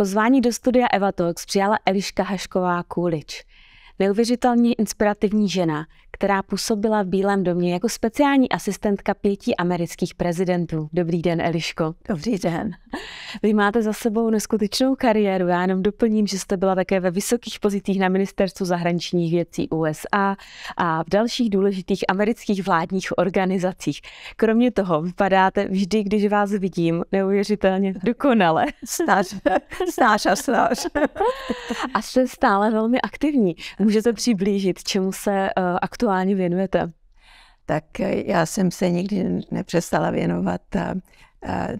Pozvání do studia Evatox přijala Eliška Hašková Kůlič neuvěřitelně inspirativní žena, která působila v Bílém domě jako speciální asistentka pěti amerických prezidentů. Dobrý den, Eliško. Dobrý den. Vy máte za sebou neskutečnou kariéru. Já jenom doplním, že jste byla také ve vysokých pozicích na ministerstvu zahraničních věcí USA a v dalších důležitých amerických vládních organizacích. Kromě toho vypadáte vždy, když vás vidím, neuvěřitelně dokonale. Stář, stář a stář. A jste stále velmi aktivní můžete přiblížit, čemu se eh, aktuálně věnujete? Tak eh, já jsem se nikdy nepřestala věnovat eh,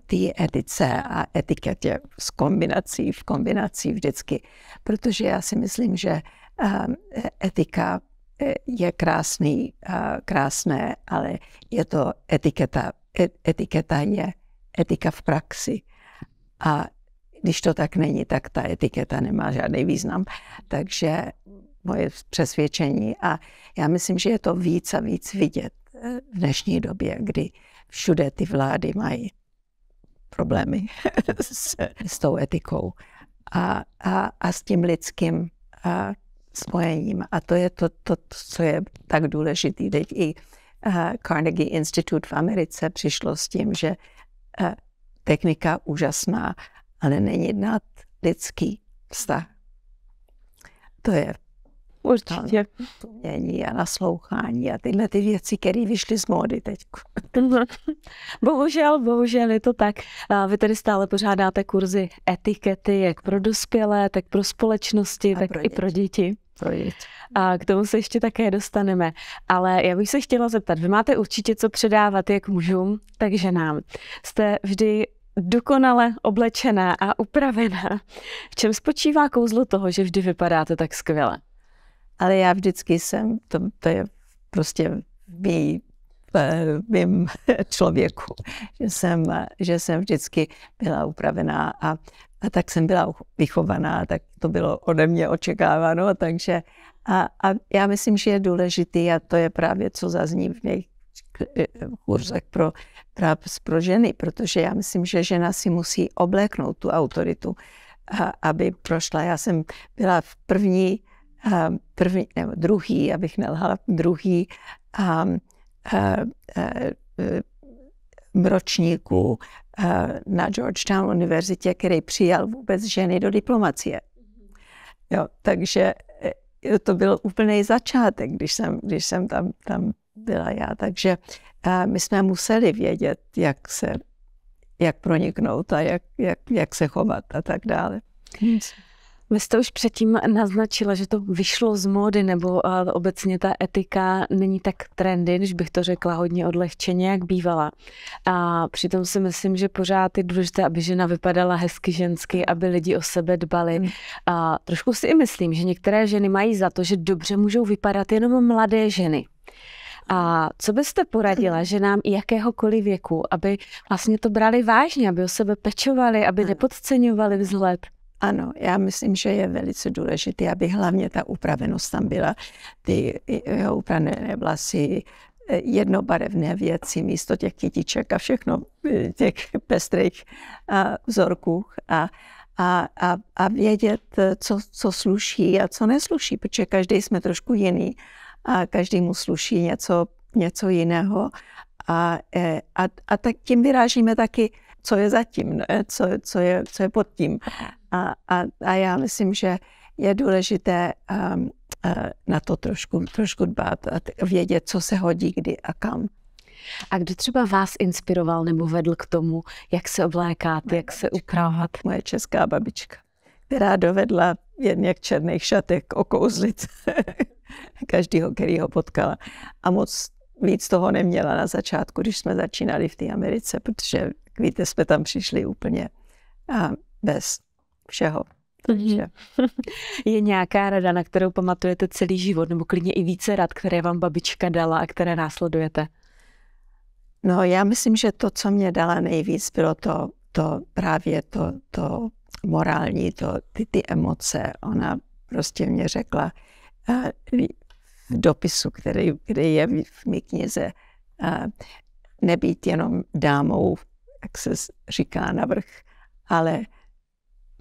té etice a etiketě s kombinací, v kombinací vždycky, protože já si myslím, že etika je krásný, krásné, ale je to etiketa. E, etiketa je etika v praxi. A když to tak není, tak ta etiketa nemá žádný význam. Takže moje přesvědčení. A já myslím, že je to víc a víc vidět eh, v dnešní době, kdy všude ty vlády mají problémy s, s tou etikou a, a, a s tím lidským a spojením. A to je to, to, to co je tak důležité. Teď i eh, Carnegie Institute v Americe přišlo s tím, že eh, technika úžasná, ale není nad lidský vztah. To je Určitě umění a naslouchání a tyhle ty věci, které vyšly z módy teď. bohužel, bohužel je to tak. A vy tady stále pořádáte kurzy etikety, jak pro dospělé, tak pro společnosti, a tak pro i pro děti. Pro děti. A k tomu se ještě také dostaneme. Ale já bych se chtěla zeptat, vy máte určitě co předávat jak mužům, tak ženám. Jste vždy dokonale oblečená a upravená. V čem spočívá kouzlo toho, že vždy vypadáte tak skvěle? ale já vždycky jsem, to, to je prostě mý, mým člověku, že jsem, že jsem vždycky byla upravená a, a tak jsem byla vychovaná, tak to bylo ode mě očekáváno, takže a, a já myslím, že je důležitý a to je právě, co zazní v mých e, kurzech pro, pro ženy, protože já myslím, že žena si musí obléknout tu autoritu, a, aby prošla. Já jsem byla v první Ehm, první, nebo druhý, abych nelhala, druhý a, a, a, ročníku ehm, na Georgetown univerzitě, který přijal vůbec ženy do diplomacie. Mhm. Jo, takže e, to byl úplný začátek, když jsem, když jsem tam, tam byla já. Takže ehm, my jsme museli vědět, jak se jak proniknout a jak, jak, jak se chovat a tak dále. Nic. Vy jste už předtím naznačila, že to vyšlo z módy, nebo eh, obecně ta etika není tak trendy, když bych to řekla hodně odlehčeně, jak bývala. A přitom si myslím, že pořád je důležité, aby žena vypadala hezky žensky, aby lidi o sebe dbali. Mm. A trošku si i myslím, že některé ženy mají za to, že dobře můžou vypadat jenom mladé ženy. A co byste poradila hmm. ženám jakéhokoliv věku, aby vlastně to brali vážně, aby o sebe pečovali, aby hmm. nepodceňovali vzhled? Ano, já myslím, že je velice důležité, aby hlavně ta upravenost tam byla. Ty jeho upravené vlasy, eh, jednobarevné věci místo těch kytiček a všechno, eh, těch pestrých eh, vzorků. A, a, a, a vědět, co, co sluší a co nesluší, protože každý jsme trošku jiný a každý mu sluší něco, něco jiného. A, a, a tak tím vyrážíme taky co je zatím, Co, co, je, co je pod tím. A, a, a já myslím, že je důležité um, uh, na to trošku, trošku dbát a vědět, co se hodí, kdy a kam. A kdo třeba vás inspiroval nebo vedl k tomu, jak se oblékat, moje jak babička. se ukrávat? Moje česká babička, která dovedla jen jak černých šatek okouzlit každého, který ho potkala. A moc víc toho neměla na začátku, když jsme začínali v té Americe, protože víte, jsme tam přišli úplně a bez všeho. Takže. Je nějaká rada, na kterou pamatujete celý život, nebo klidně i více rad, které vám babička dala a které následujete? No, já myslím, že to, co mě dala nejvíc, bylo to, to právě to, to morální, to, ty, ty emoce. Ona prostě mě řekla v dopisu, který, který je v mý knize, nebýt jenom dámou jak se říká, navrh, ale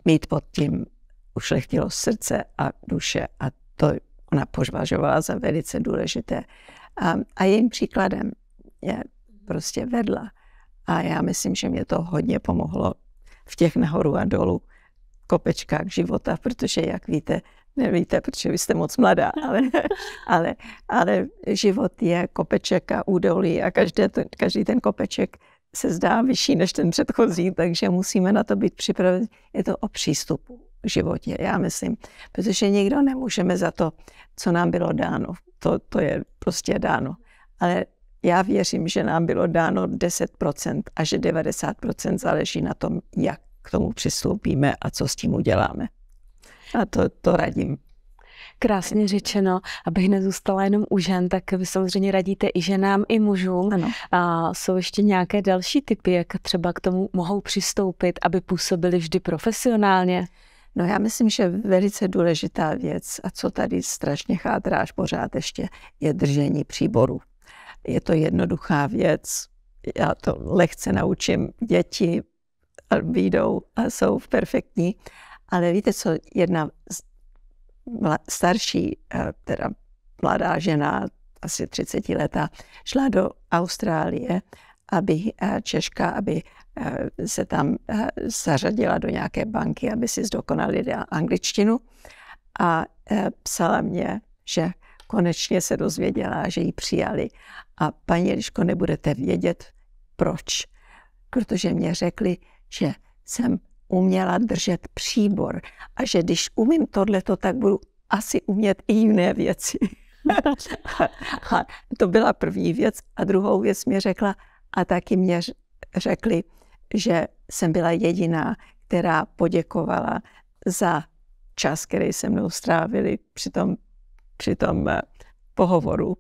mít pod tím ušlechtilo srdce a duše a to ona požvažovala za velice důležité. A, a jejím příkladem je prostě vedla. A já myslím, že mě to hodně pomohlo v těch nahoru a dolů kopečkách života, protože, jak víte, nevíte, protože vy jste moc mladá, ale, ale, ale život je kopeček a údolí a každé to, každý ten kopeček se zdá vyšší než ten předchozí, takže musíme na to být připraveni. Je to o přístupu k životě, já myslím. Protože nikdo nemůžeme za to, co nám bylo dáno. To, to je prostě dáno. Ale já věřím, že nám bylo dáno 10% a že 90% záleží na tom, jak k tomu přistoupíme a co s tím uděláme. A to, to radím krásně řečeno, abych nezůstala jenom u žen, tak vy samozřejmě radíte i ženám, i mužům. Ano. A jsou ještě nějaké další typy, jak třeba k tomu mohou přistoupit, aby působili vždy profesionálně? No já myslím, že velice důležitá věc, a co tady strašně chátráš pořád ještě, je držení příboru. Je to jednoduchá věc, já to lehce naučím děti, výjdou a jsou v perfektní. Ale víte, co jedna starší, eh, teda mladá žena, asi 30 leta šla do Austrálie, aby eh, Češka, aby eh, se tam zařadila do nějaké banky, aby si zdokonali angličtinu. A psala mě, že konečně se dozvěděla, že ji přijali. A paní Eliško, nebudete vědět, proč. Protože mě řekli, že jsem uměla držet příbor a že když umím tohleto, tak budu asi umět i jiné věci. a to byla první věc. A druhou věc mě řekla, a taky mě řekli, že jsem byla jediná, která poděkovala za čas, který se mnou strávili při tom, při tom eh, pohovoru.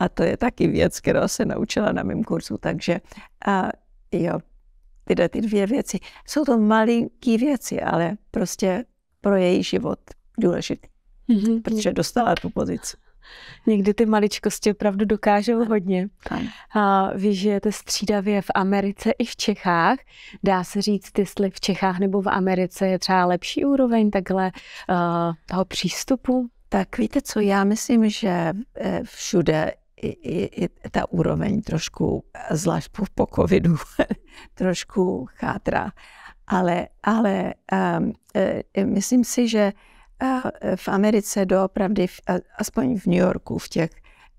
A to je taky věc, kterou se naučila na mém kurzu. Takže a, eh, jo, tyhle ty dvě věci. Jsou to malinký věci, ale prostě pro její život důležitý, mm-hmm. protože dostala tu pozici. Někdy ty maličkosti opravdu dokážou hodně. A vy žijete střídavě v Americe i v Čechách. Dá se říct, jestli v Čechách nebo v Americe je třeba lepší úroveň takhle uh, toho přístupu? Tak víte co, já myslím, že eh, všude i, i, i ta úroveň trošku, zvlášť po, po covidu, trošku chátrá. Ale, ale um, myslím si, že e, v Americe doopravdy, aspoň v New Yorku, v těch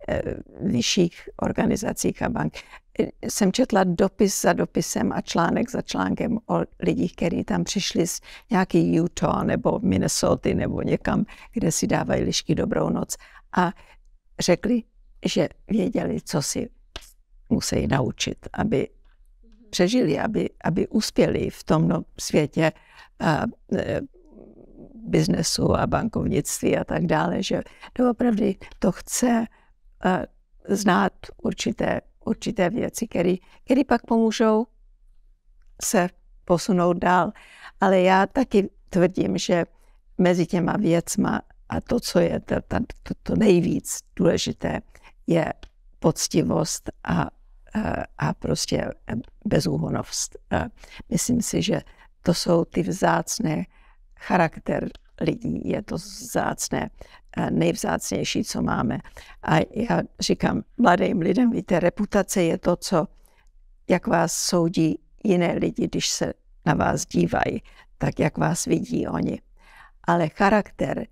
e, vyšších organizacích a bank, jsem četla dopis za dopisem a článek za článkem o lidích, kteří tam přišli z nějaký Utah nebo Minnesota nebo někam, kde si dávají lišky dobrou noc a řekli, že věděli, co si musí naučit, aby přežili, aby, aby uspěli v tom světě a, eh, e, eh, biznesu a bankovnictví a tak dále, že doopravdy to chce a, eh, znát určité, určité věci, které pak pomůžou se posunout dál. Ale já taky tvrdím, že mezi těma věcma a to, co je to, to, to nejvíc důležité, je poctivost a, a prostě A Myslím si, že to jsou ty vzácné charakter lidí, je to vzácné, nejvzácnější, co máme. A já říkám mladým lidem, víte, reputace je to, co, jak vás soudí jiné lidi, když se na vás dívají, tak jak vás vidí oni. Ale charakter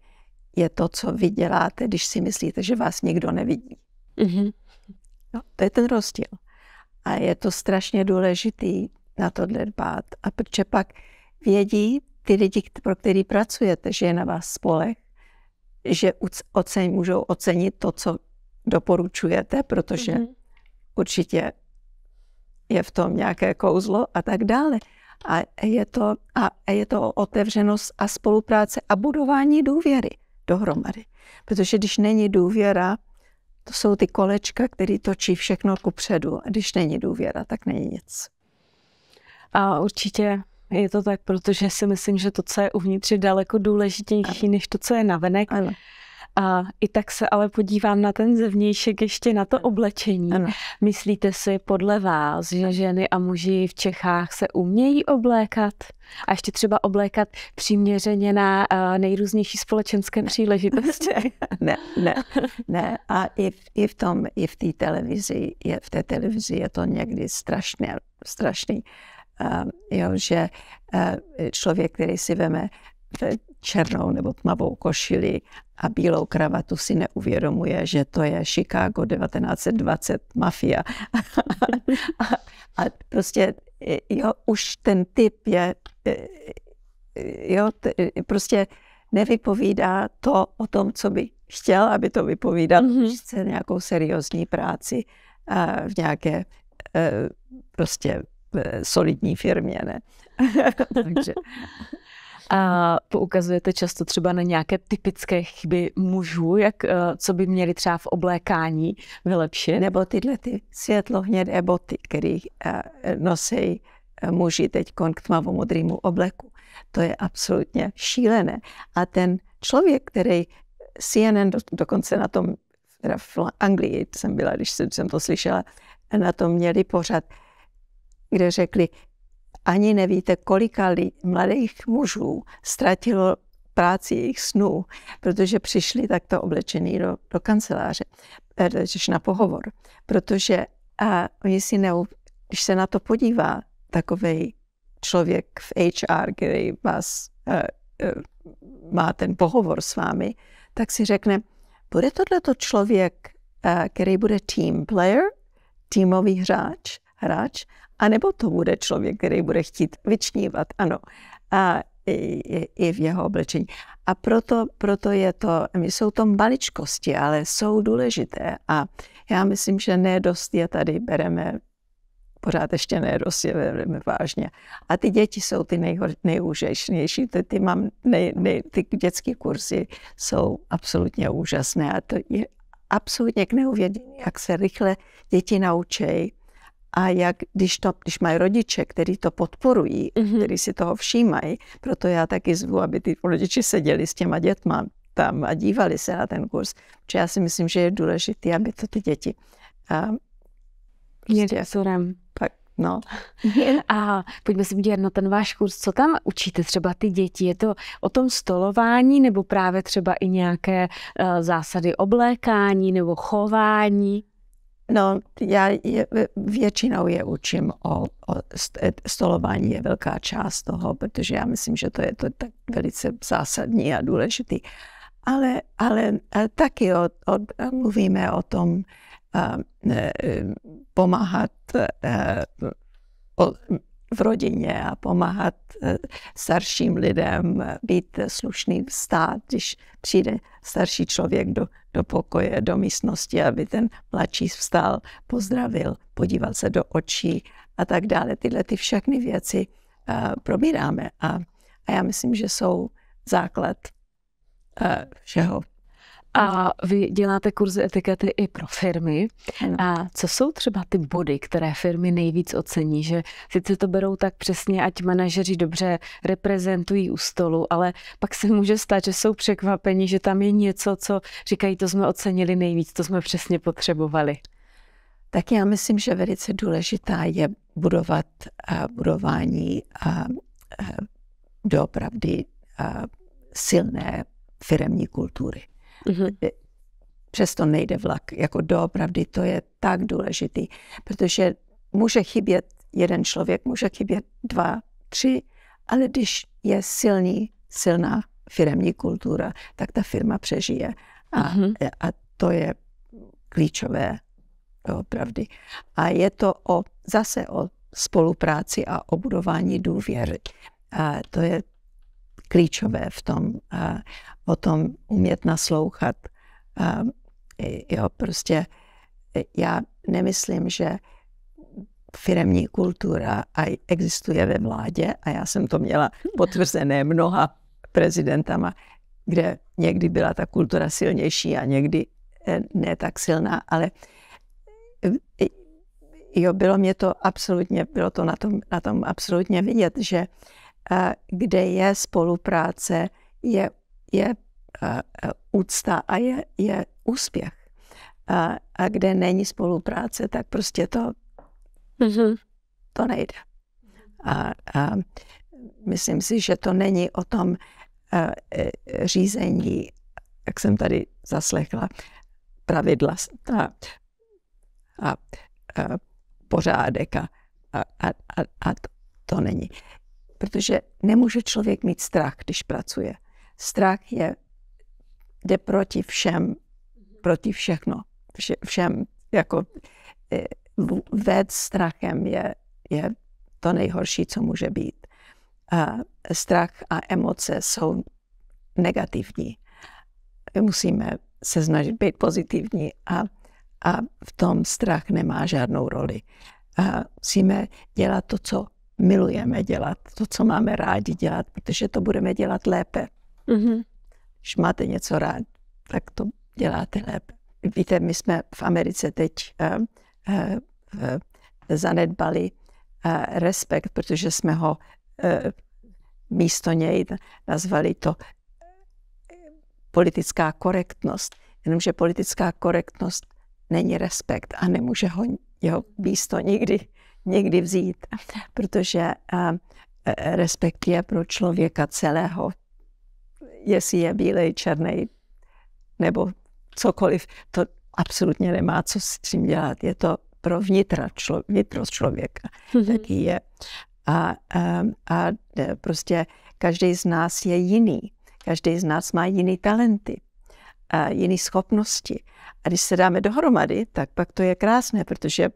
je to, co vy děláte, když si myslíte, že vás nikdo nevidí. Mm-hmm. No, to je ten rozdíl. A je to strašně důležitý na to dbát. A protože pak vědí ty lidi, pro který pracujete, že je na vás spolech, že oceň, můžou ocenit to, co doporučujete, protože mm-hmm. určitě je v tom nějaké kouzlo a tak dále. A je to, a je to otevřenost a spolupráce a budování důvěry dohromady. Protože když není důvěra, to jsou ty kolečka, které točí všechno ku předu. A když není důvěra, tak není nic. A určitě je to tak, protože si myslím, že to, co je uvnitř, je daleko důležitější, ano. než to, co je navenek. Ano. A i tak se ale podívám na ten zevnějšek, ještě na to oblečení. Ano. Myslíte si podle vás, že ženy a muži v Čechách se umějí oblékat? A ještě třeba oblékat přiměřeně na eh, nejrůznější společenské ne. příležitosti? ne, ne, ne. A i v, i v tom, i v té televizi, je, v té televizi je to někdy strašně, strašný, Uh, jo, že uh, člověk, který si veme černou nebo tmavou košili a bílou kravatu si neuvědomuje, že to je Chicago 1920 mafia. a, a prostě jo, už ten typ je, jo, t, prostě nevypovídá to o tom, co by chtěl, aby to vypovídal, mm-hmm. chce nějakou seriózní práci v nějaké eh, prostě eh, solidní firmě, ne? Takže... A poukazujete často třeba na nějaké typické chyby mužů, jak, eh, co by měli třeba v oblékání vylepšit? Nebo tyhle ty světlohnědé boty, které eh, nosí eh, muži teď k tmavomodrému obleku. To je absolutně šílené. A ten člověk, který CNN do, dokonce na tom, teda v Anglii jsem byla, když jsem, jsem to slyšela, na tom měli pořad, kde řekli, ani nevíte, kolika lid, mladých mužů ztratilo práci jejich snů, protože přišli takto oblečený do, do kanceláře, když eh, na pohovor. Protože a oni si neu, když se na to podívá takový člověk v HR, který vás a, eh, a, eh, má ten pohovor s vámi, tak si řekne, bude tohleto člověk, a, který bude team player, týmový hráč, hráč, a nebo to bude člověk, který bude chtít vyčnívat, ano, a i, i, i v jeho oblečení. A proto, proto je to, jsou to maličkosti, ale jsou důležité. A já myslím, že nedost je tady bereme pořád ještě nedost je bereme vážně. A ty děti jsou ty nejúžasnější, ty, ty, mám, nej, nej, ty dětské kurzy jsou absolutně úžasné a to je absolutně k neuvědění, jak se rychle děti naučejí a jak když, to, když mají rodiče, kteří to podporují, mm-hmm. kteří si toho všímají, proto já taky zvu, aby ty rodiče seděli s těma dětma tam a dívali se na ten kurz. Protože já si myslím, že je důležité, aby to ty děti A, prostě, vzorem. Pak, no. A pojďme si podívat na ten váš kurz. Co tam učíte třeba ty děti? Je to o tom stolování nebo právě třeba i nějaké uh, zásady oblékání nebo chování? No, já je, většinou je učím o, o stolování, je velká část toho, protože já myslím, že to je to tak velice zásadní a důležitý. Ale, ale e, taky o, o, mluvíme o tom a, a, e, pomáhat a, e, o, v rodině a pomáhat eh, starším lidem eh, být slušný stát, když přijde starší člověk do, do pokoje, do místnosti, aby ten mladší vstal, pozdravil, podíval se do očí a tak dále. Tyhle ty všechny věci uh, probíráme a, a já myslím, že jsou základ uh, všeho. A vy děláte kurzy etikety i pro firmy. Ano. A co jsou třeba ty body, které firmy nejvíc ocení? Že sice to berou tak přesně, ať manažeři dobře reprezentují u stolu, ale pak se může stát, že jsou překvapeni, že tam je něco, co říkají, to jsme ocenili nejvíc, to jsme přesně potřebovali. Tak já myslím, že velice důležitá je budovat a eh, budování a, eh, a eh, doopravdy a silné firemní kultury. Mm-hmm. Přesto nejde vlak. Jako doopravdy to je tak důležitý, protože může chybět jeden člověk, může chybět dva, tři, ale když je silný, silná firemní kultura, tak ta firma přežije. A, mm-hmm. a to je klíčové doopravdy. A je to o, zase o spolupráci a obudování důvěry. A to je klíčové v tom. A, o tom umět naslouchat. Jo, prostě já nemyslím, že firemní kultura a existuje ve vládě a já jsem to měla potvrzené mnoha prezidentama, kde někdy byla ta kultura silnější a někdy e, ne tak silná, ale e, jo, bylo mě to absolutně, bylo to na tom, na tom absolutně vidět, že kde je spolupráce, je je eh, eh, úcta a je, je úspěch. A, a kde není spolupráce, tak prostě to, mm-hmm. to nejde. A, a myslím si, že to není o tom uh, řízení, jak jsem tady zaslechla, pravidla a, a, a pořádek a, a, a, a to není. Protože nemůže člověk mít strach, když pracuje. Strach je, jde proti všem, proti všechno, vše, všem, jako eh, ved strachem je, je to nejhorší, co může být. A strach a emoce jsou negativní. Musíme se snažit být pozitivní a, a v tom strach nemá žádnou roli. A musíme dělat to, co milujeme dělat, to, co máme rádi dělat, protože to budeme dělat lépe. Mm-hmm. Když máte něco rád, tak to děláte lépe. Víte, my jsme v Americe teď uh, uh, uh, zanedbali eh, respekt, protože jsme ho místo něj nazvali to politická korektnost. Jenomže politická korektnost není respekt a nemůže ho jeho místo nikdy, nikdy vzít, protože respekt je pro člověka celého jestli je bílej, černý nebo cokoliv, to absolutně nemá co s tím dělat. Je to pro vnitra člo, vnitro člověka, mhm. jaký je. A, a, a e, prostě každý z nás je jiný. Každý z nás má jiný talenty, a jiný schopnosti. A když se dáme dohromady, tak pak to je krásné, protože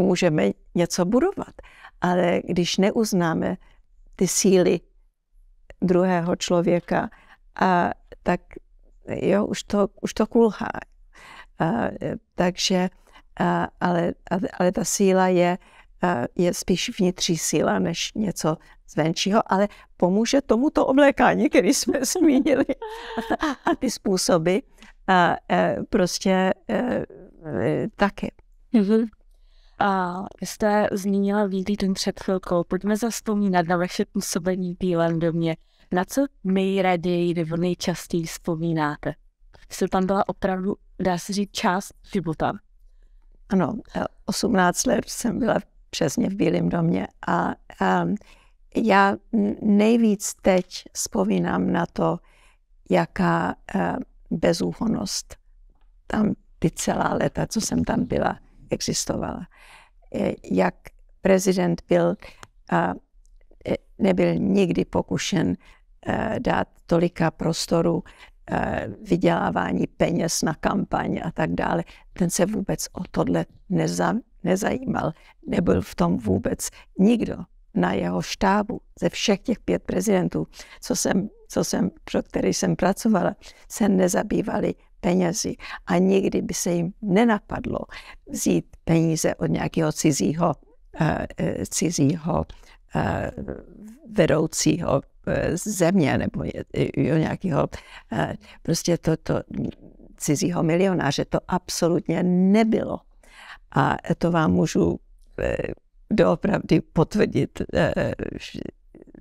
můžeme něco budovat. Ale když neuznáme ty síly druhého člověka, a, tak jo, už to, už to kulhá. A, e, takže, a, ale, ale ta síla je, je spíš vnitřní síla než něco zvenčího, ale pomůže tomuto oblékání, který jsme zmínili. A ty způsoby a, e, prostě e, taky. Mm-hmm. a, taky. A jste zmínila výdý ten před chvilkou. Pojďme zaspomínat na vaše působení v Bílém domě. Na co nejraději nebo nejčastěji vzpomínáte? Jste tam byla opravdu, dá se říct, část života. Ano, 18 eh, let jsem byla přesně v Bílém domě a, a ehm, já nejvíc teď vzpomínám na to, jaká ehm, bezúhonost tam ty celá léta, co jsem tam byla, existovala. Eh, jak prezident byl nebyl nikdy pokušen eh, dát tolika prostoru eh, vydělávání peněz na kampaň a tak dále. Ten se vůbec o tohle neza, nezajímal. Nebyl v tom vůbec nikdo na jeho štábu ze všech těch pět prezidentů, co jsem, co jsem, pro který jsem pracovala, se nezabývali penězi a nikdy by se jim nenapadlo vzít peníze od nějakého cizího, eh, cizího Eh, vedoucího eh, země nebo jo, nějakého eh, prostě to, to cizího milionáře. To absolutně nebylo. A to vám můžu doopravdy potvrdit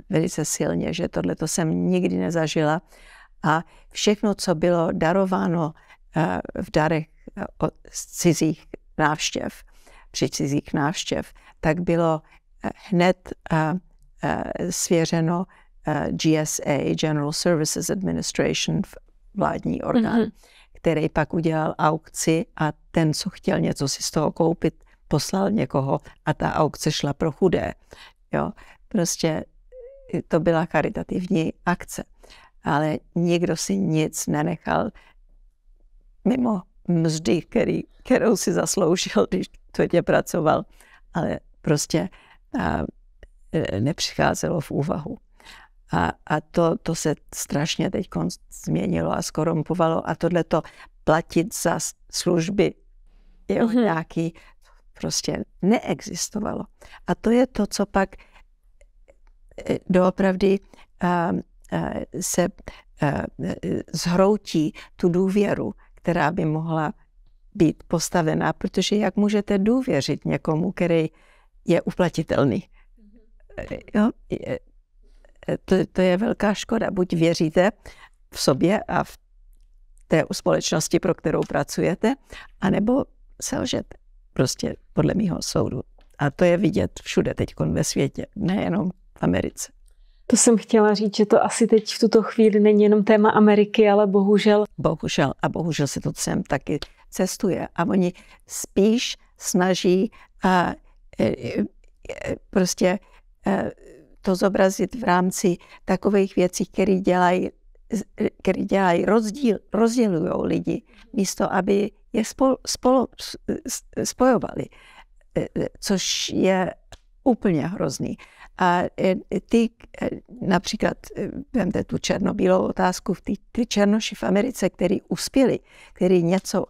velice silně, že tohle to jsem nikdy nezažila. A všechno, co bylo darováno v darech od cizích návštěv, při cizích návštěv, tak bylo hned svěřeno GSA, General Services Administration, vládní orgán, mm-hmm. který pak udělal aukci a ten, co chtěl něco si z toho koupit, poslal někoho a ta aukce šla pro chudé. Jo, prostě to byla charitativní akce. Ale nikdo si nic nenechal mimo mzdy, který, kterou si zasloužil, když tvrdě pracoval. Ale prostě E, nepřicházelo v úvahu. A, a to, to se strašně teď změnilo a skorumpovalo a tohle to platit za služby je mm-hmm. nějaký prostě neexistovalo. A to je to, co pak e, doopravdy a, a, se a, zhroutí tu důvěru, která by mohla být postavená, protože jak můžete důvěřit někomu, který je uplatitelný. Mhm. Jo? To, to je velká škoda. Buď věříte v sobě a v té společnosti, pro kterou pracujete, anebo selžete. Prostě podle mého soudu. A to je vidět všude teď ve světě, nejenom v Americe. To jsem chtěla říct, že to asi teď v tuto chvíli není jenom téma Ameriky, ale bohužel. Bohužel a bohužel se to sem taky cestuje. A oni spíš snaží a Eh, eh, prostě eh, to zobrazit v rámci takových věcí, které dělají který dělají rozdíl, rozdělují lidi, místo aby je spol, spolo, spojovali, což je úplně hrozný. A ty, například, vemte tu černobílou otázku, ty, ty černoši v Americe, který uspěli, který něco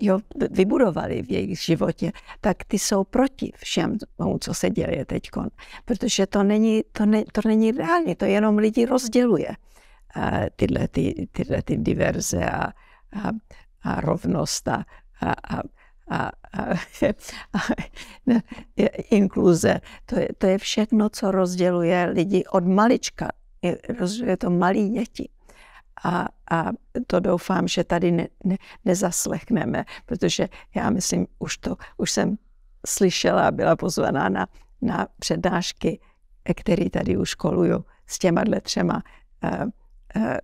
jo, vybudovali v jejich životě, tak ty jsou proti všem tomu, co se děje teď. Protože to není, to, ne, to není reálně, to jenom lidi rozděluje eh, tyhle, ty, tyhle ty diverze a, a, a rovnost a, a, a a, a, a, a inkluze. To je, to je všechno, co rozděluje lidi od malička. Rozděluje to malí děti a, a to doufám, že tady ne, ne, nezaslechneme, protože já myslím, už, to, už jsem slyšela a byla pozvaná na, na přednášky, které tady už koluju s těma dle třema uh, uh,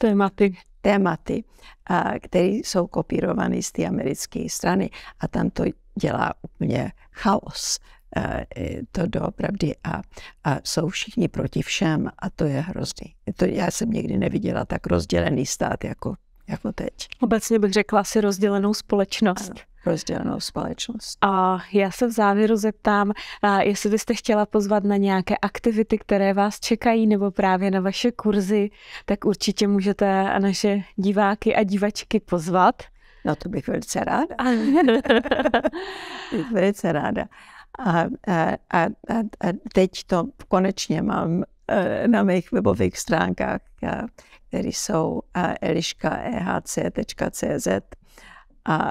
tématy, tématy uh, které jsou kopírované z té americké strany a tam to dělá úplně chaos. Eh, eh, to doopravdy a, a jsou všichni proti všem a to je hrozný. To já jsem nikdy neviděla tak rozdělený stát jako, jako teď. Obecně bych řekla si rozdělenou společnost. Ano rozdělenou společnost. A já se v závěru zeptám, jestli byste chtěla pozvat na nějaké aktivity, které vás čekají, nebo právě na vaše kurzy, tak určitě můžete naše diváky a divačky pozvat. No to bych velice ráda. velice ráda. A, a, a, a teď to konečně mám e, na mých webových stránkách, e, které jsou e, eliška.ehc.cz a, a,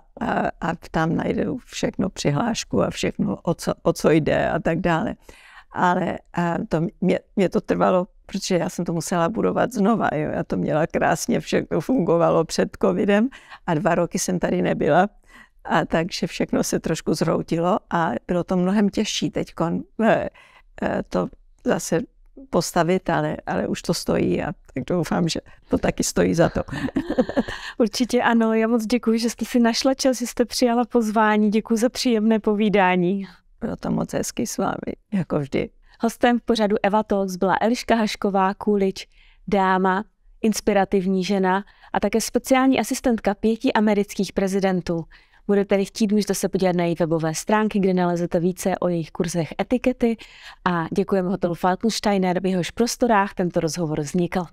a tam najdu všechno přihlášku a všechno, o co, o co jde a tak dále. Ale a to mě, mě to trvalo, protože já jsem to musela budovat znova. Jo. Já to měla krásně, všechno fungovalo před covidem a dva roky jsem tady nebyla, a takže všechno se trošku zhroutilo a bylo to mnohem těžší teď eh, eh, to zase postavit, ale, ale už to stojí a tak doufám, že to taky stojí za to. Určitě ano, já moc děkuji, že jste si našla čas, že jste přijala pozvání, děkuji za příjemné povídání. Bylo to moc hezky s vámi, jako vždy. Hostem v pořadu Eva Talks byla Eliška Hašková, Kulič, dáma, inspirativní žena a také speciální asistentka pěti amerických prezidentů. Budete-li chtít, můžete se podívat na její webové stránky, kde nalezete více o jejich kurzech etikety a děkujeme hotelu Falkensteiner, v jehož prostorách tento rozhovor vznikl.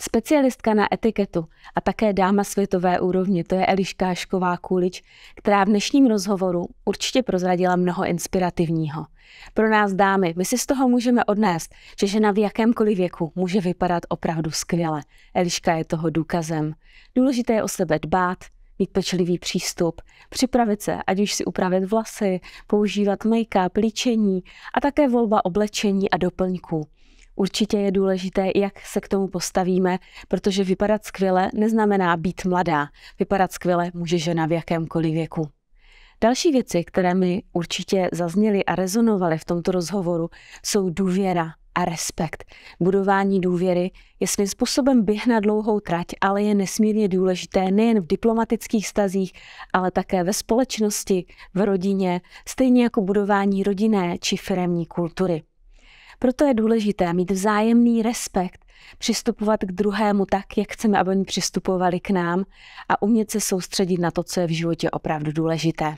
Specialistka na etiketu a také dáma světové úrovně, to je Eliška Šková Kulič, která v dnešním rozhovoru určitě prozradila mnoho inspirativního. Pro nás dámy, my si z toho můžeme odnést, že žena v jakémkoliv věku může vypadat opravdu skvěle. Eliška je toho důkazem. Důležité je o sebe dbát, mít pečlivý přístup, připravit se, ať už si upravit vlasy, používat make-up, líčení a také volba oblečení a doplňků. Určitě je důležité, jak se k tomu postavíme, protože vypadat skvěle neznamená být mladá. Vypadat skvěle může žena v jakémkoliv věku. Další věci, které mi určitě zazněly a rezonovaly v tomto rozhovoru, jsou důvěra, a respekt. Budování důvěry je svým způsobem běh na dlouhou trať, ale je nesmírně důležité nejen v diplomatických stazích, ale také ve společnosti, v rodině, stejně jako budování rodinné či firemní kultury. Proto je důležité mít vzájemný respekt, přistupovat k druhému tak, jak chceme, aby oni přistupovali k nám a umět se soustředit na to, co je v životě opravdu důležité.